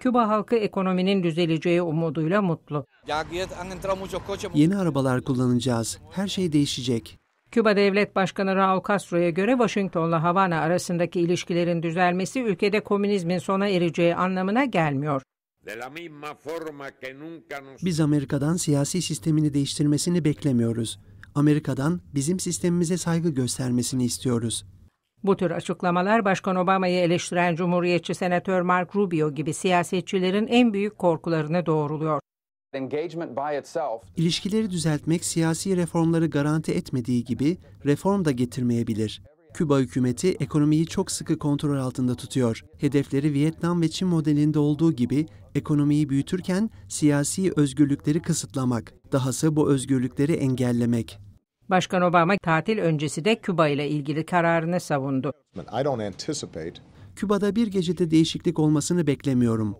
Küba halkı ekonominin düzeleceği umuduyla mutlu. Yeni arabalar kullanacağız. Her şey değişecek. Küba Devlet Başkanı Raul Castro'ya göre Washington'la Havana arasındaki ilişkilerin düzelmesi ülkede komünizmin sona ereceği anlamına gelmiyor. Biz Amerika'dan siyasi sistemini değiştirmesini beklemiyoruz. Amerika'dan bizim sistemimize saygı göstermesini istiyoruz. Bu tür açıklamalar Başkan Obama'yı eleştiren Cumhuriyetçi Senatör Mark Rubio gibi siyasetçilerin en büyük korkularını doğruluyor. İlişkileri düzeltmek siyasi reformları garanti etmediği gibi reform da getirmeyebilir. Küba hükümeti ekonomiyi çok sıkı kontrol altında tutuyor. Hedefleri Vietnam ve Çin modelinde olduğu gibi ekonomiyi büyütürken siyasi özgürlükleri kısıtlamak, dahası bu özgürlükleri engellemek. Başkan Obama tatil öncesi de Küba ile ilgili kararını savundu. Küba'da bir gecede değişiklik olmasını beklemiyorum.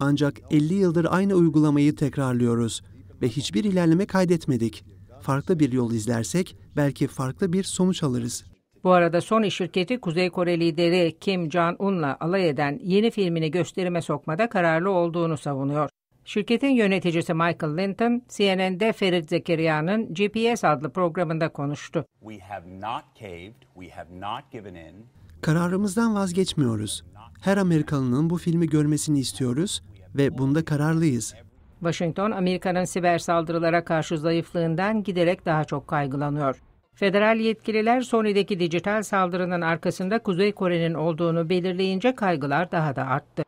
Ancak 50 yıldır aynı uygulamayı tekrarlıyoruz ve hiçbir ilerleme kaydetmedik. Farklı bir yol izlersek belki farklı bir sonuç alırız. Bu arada Sony şirketi Kuzey Kore lideri Kim Jong-un'la alay eden yeni filmini gösterime sokmada kararlı olduğunu savunuyor. Şirketin yöneticisi Michael Linton, CNN'de Ferit Zekeriya'nın GPS adlı programında konuştu. Caved, Kararımızdan vazgeçmiyoruz. Her Amerikalının bu filmi görmesini istiyoruz ve bunda kararlıyız. Washington, Amerika'nın siber saldırılara karşı zayıflığından giderek daha çok kaygılanıyor. Federal yetkililer Sony'deki dijital saldırının arkasında Kuzey Kore'nin olduğunu belirleyince kaygılar daha da arttı.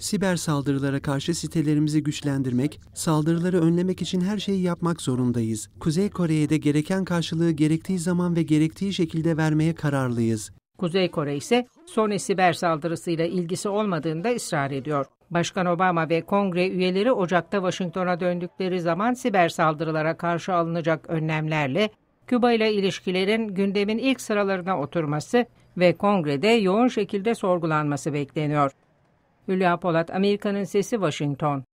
Siber saldırılara karşı sitelerimizi güçlendirmek, saldırıları önlemek için her şeyi yapmak zorundayız. Kuzey Kore'ye de gereken karşılığı gerektiği zaman ve gerektiği şekilde vermeye kararlıyız. Kuzey Kore ise Sony siber saldırısıyla ilgisi olmadığında ısrar ediyor. Başkan Obama ve kongre üyeleri Ocak'ta Washington'a döndükleri zaman siber saldırılara karşı alınacak önlemlerle Küba ile ilişkilerin gündemin ilk sıralarına oturması ve kongrede yoğun şekilde sorgulanması bekleniyor. Hülya Polat, Amerika'nın Sesi Washington.